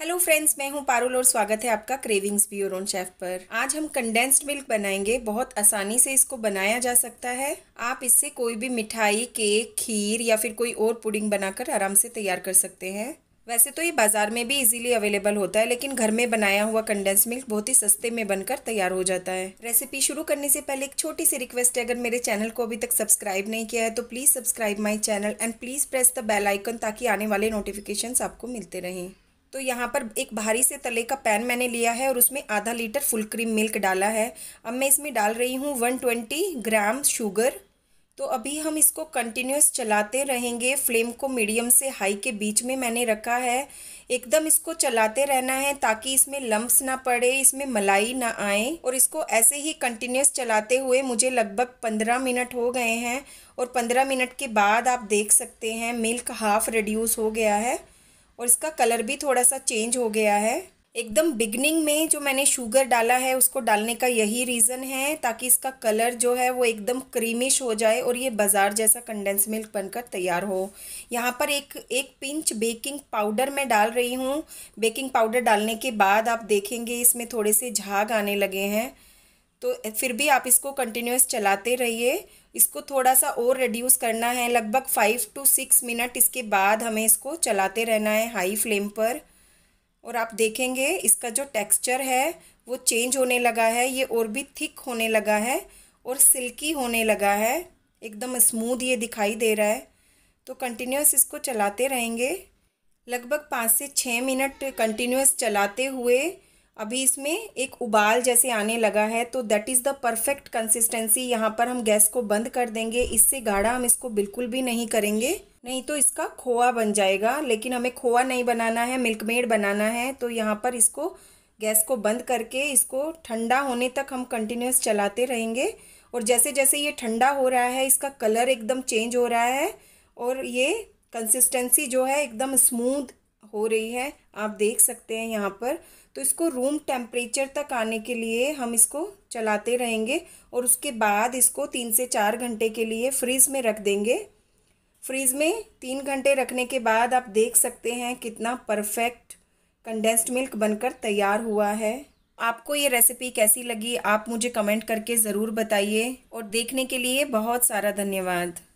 hello friends मैं हूं पारुल और स्वागत है आपका क्रेविंग्स बी ओन शेफ पर आज हम कंडेंस्ड मिल्क बनाएंगे बहुत आसानी से इसको बनाया जा सकता है आप इससे कोई भी मिठाई केक खीर या फिर कोई और पुडिंग बनाकर आराम से तैयार कर सकते हैं वैसे तो ये बाज़ार में भी इजीली अवेलेबल होता है लेकिन घर में बनाया हुआ कंडेंस मिल्क बहुत ही सस्ते में बनकर तैयार हो जाता है रेसिपी शुरू करने से पहले एक छोटी सी रिक्वेस्ट है अगर मेरे चैनल को अभी तक सब्सक्राइब नहीं किया है तो please subscribe my channel and please press the bell icon ताकि आने वाले नोटिफिकेशन आपको मिलते रहें तो यहाँ पर एक भारी से तले का पैन मैंने लिया है और उसमें आधा लीटर फुल क्रीम मिल्क डाला है अब मैं इसमें डाल रही हूँ वन ट्वेंटी ग्राम शुगर तो अभी हम इसको कंटिन्यूस चलाते रहेंगे फ्लेम को मीडियम से हाई के बीच में मैंने रखा है एकदम इसको चलाते रहना है ताकि इसमें लम्ब्स ना पड़े इसमें मलाई ना आए और इसको ऐसे ही कंटिन्यूस चलाते हुए मुझे लगभग पंद्रह मिनट हो गए हैं और पंद्रह मिनट के बाद आप देख सकते हैं मिल्क हाफ़ रिड्यूस हो गया है और इसका कलर भी थोड़ा सा चेंज हो गया है एकदम बिगनिंग में जो मैंने शुगर डाला है उसको डालने का यही रीज़न है ताकि इसका कलर जो है वो एकदम क्रीमिश हो जाए और ये बाज़ार जैसा कंडेंस मिल्क बनकर तैयार हो यहाँ पर एक एक पिंच बेकिंग पाउडर मैं डाल रही हूँ बेकिंग पाउडर डालने के बाद आप देखेंगे इसमें थोड़े से झाग आने लगे हैं तो फिर भी आप इसको कंटिन्यूस चलाते रहिए इसको थोड़ा सा और रिड्यूस करना है लगभग फाइव टू सिक्स मिनट इसके बाद हमें इसको चलाते रहना है हाई फ्लेम पर और आप देखेंगे इसका जो टेक्सचर है वो चेंज होने लगा है ये और भी थिक होने लगा है और सिल्की होने लगा है एकदम स्मूथ ये दिखाई दे रहा है तो कंटिन्यूस इसको चलाते रहेंगे लगभग पाँच से छः मिनट कंटिन्यूस चलाते हुए अभी इसमें एक उबाल जैसे आने लगा है तो that is the perfect consistency यहाँ पर हम गैस को बंद कर देंगे इससे गाढ़ा हम इसको बिल्कुल भी नहीं करेंगे नहीं तो इसका खोआ बन जाएगा लेकिन हमें खोआ नहीं बनाना है मिल्क मेड बनाना है तो यहाँ पर इसको गैस को बंद करके इसको ठंडा होने तक हम कंटिन्यूस चलाते रहेंगे और जैसे जैसे ये ठंडा हो रहा है इसका कलर एकदम चेंज हो रहा है और ये कंसिस्टेंसी जो है एकदम स्मूथ हो रही है आप देख सकते हैं यहाँ पर तो इसको रूम टेम्परेचर तक आने के लिए हम इसको चलाते रहेंगे और उसके बाद इसको तीन से चार घंटे के लिए फ्रीज़ में रख देंगे फ्रिज़ में तीन घंटे रखने के बाद आप देख सकते हैं कितना परफेक्ट कंडेंस्ड मिल्क बनकर तैयार हुआ है आपको ये रेसिपी कैसी लगी आप मुझे कमेंट करके ज़रूर बताइए और देखने के लिए बहुत सारा धन्यवाद